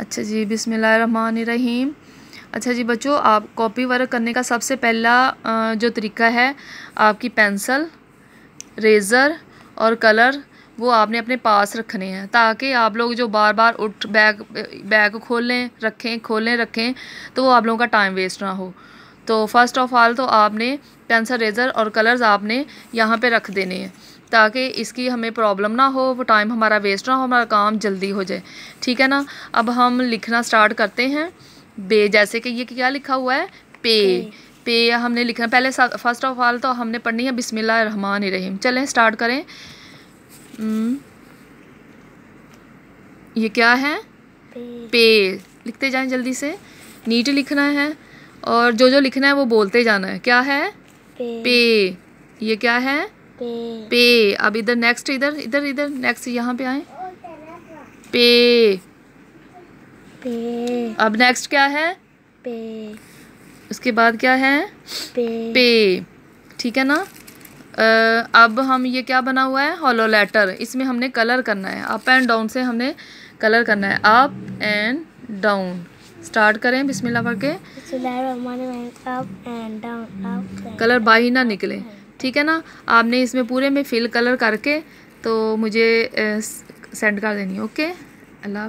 अच्छा जी बिसमीम अच्छा जी बच्चों आप कॉपी वर्क करने का सबसे पहला जो तरीका है आपकी पेंसिल रेज़र और कलर वो आपने अपने पास रखने हैं ताकि आप लोग जो बार बार उठ बैग बैग खोलें रखें खोलें रखें तो वो आप लोगों का टाइम वेस्ट ना हो तो फर्स्ट ऑफ़ ऑल तो आपने पेंसिल रेज़र और कलर्स आपने यहाँ पे रख देने हैं ताकि इसकी हमें प्रॉब्लम ना हो वो टाइम हमारा वेस्ट ना हो हमारा काम जल्दी हो जाए ठीक है ना अब हम लिखना स्टार्ट करते हैं बे जैसे कि ये क्या लिखा हुआ है पे पे हमने लिखना पहले फर्स्ट ऑफ ऑल तो हमने पढ़नी है बिस्मिल्लाह रहमान रहीम चलें स्टार्ट करें ये क्या है पे लिखते जाएं जल्दी से नीट लिखना है और जो जो लिखना है वो बोलते जाना है क्या है पे, पे। ये क्या है पे पे अब इधर नेक्स्ट इधर इधर इधर नेक्स्ट यहाँ पे आए पे पे अब नेक्स्ट क्या है पे उसके बाद क्या है पे पे ठीक है ना आ, अब हम ये क्या बना हुआ है हॉलो लेटर इसमें हमने कलर करना है अप एंड डाउन से हमने कलर करना है अप एंड डाउन स्टार्ट करें बिस्मिल्लाह पढ़ के कलर बाहर ना निकले ठीक है ना आपने इसमें पूरे में फिल कलर करके तो मुझे सेंड कर देनी ओके अल्लाह